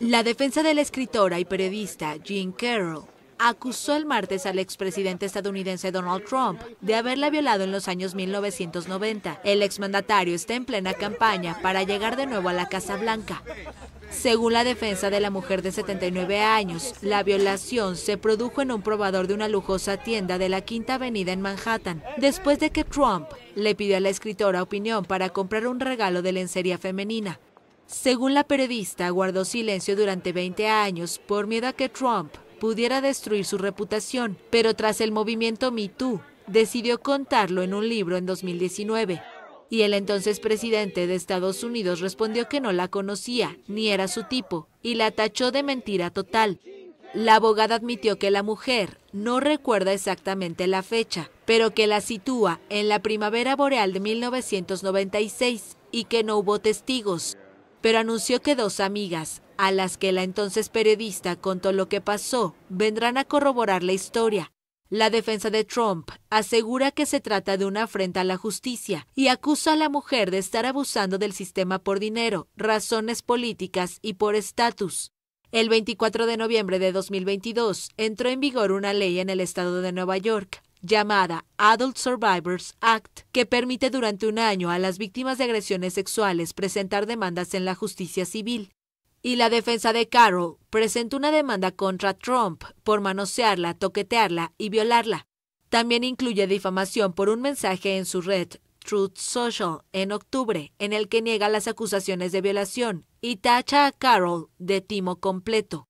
La defensa de la escritora y periodista Jean Carroll acusó el martes al expresidente estadounidense Donald Trump de haberla violado en los años 1990. El exmandatario está en plena campaña para llegar de nuevo a la Casa Blanca. Según la defensa de la mujer de 79 años, la violación se produjo en un probador de una lujosa tienda de la Quinta Avenida en Manhattan, después de que Trump le pidió a la escritora opinión para comprar un regalo de lencería femenina. Según la periodista, guardó silencio durante 20 años por miedo a que Trump pudiera destruir su reputación, pero tras el movimiento Me decidió contarlo en un libro en 2019. Y el entonces presidente de Estados Unidos respondió que no la conocía, ni era su tipo, y la tachó de mentira total. La abogada admitió que la mujer no recuerda exactamente la fecha, pero que la sitúa en la primavera boreal de 1996 y que no hubo testigos pero anunció que dos amigas, a las que la entonces periodista contó lo que pasó, vendrán a corroborar la historia. La defensa de Trump asegura que se trata de una afrenta a la justicia y acusa a la mujer de estar abusando del sistema por dinero, razones políticas y por estatus. El 24 de noviembre de 2022 entró en vigor una ley en el estado de Nueva York llamada Adult Survivors Act, que permite durante un año a las víctimas de agresiones sexuales presentar demandas en la justicia civil. Y la defensa de Carol presenta una demanda contra Trump por manosearla, toquetearla y violarla. También incluye difamación por un mensaje en su red Truth Social en octubre, en el que niega las acusaciones de violación y tacha a Carol de timo completo.